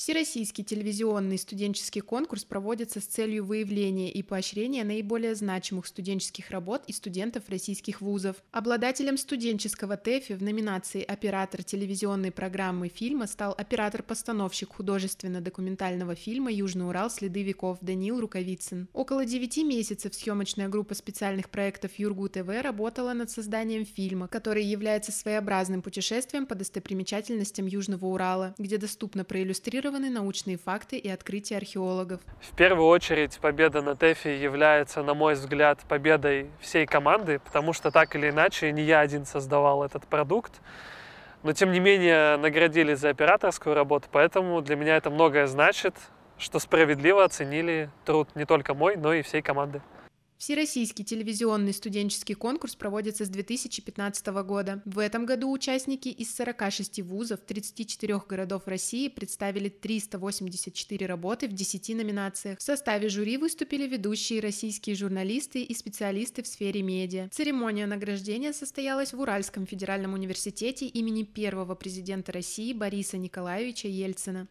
Всероссийский телевизионный студенческий конкурс проводится с целью выявления и поощрения наиболее значимых студенческих работ и студентов российских вузов. Обладателем студенческого ТЭФИ в номинации «Оператор телевизионной программы фильма» стал оператор-постановщик художественно-документального фильма «Южный Урал. Следы веков» Данил Рукавицын. Около 9 месяцев съемочная группа специальных проектов «Юргу ТВ» работала над созданием фильма, который является своеобразным путешествием по достопримечательностям Южного Урала, где доступно проиллюстрировать зафиксированы научные факты и открытия археологов. В первую очередь победа на ТЭФе является, на мой взгляд, победой всей команды, потому что так или иначе не я один создавал этот продукт. Но, тем не менее, наградили за операторскую работу, поэтому для меня это многое значит, что справедливо оценили труд не только мой, но и всей команды. Всероссийский телевизионный студенческий конкурс проводится с 2015 года. В этом году участники из 46 вузов 34 городов России представили 384 работы в 10 номинациях. В составе жюри выступили ведущие российские журналисты и специалисты в сфере медиа. Церемония награждения состоялась в Уральском федеральном университете имени первого президента России Бориса Николаевича Ельцина.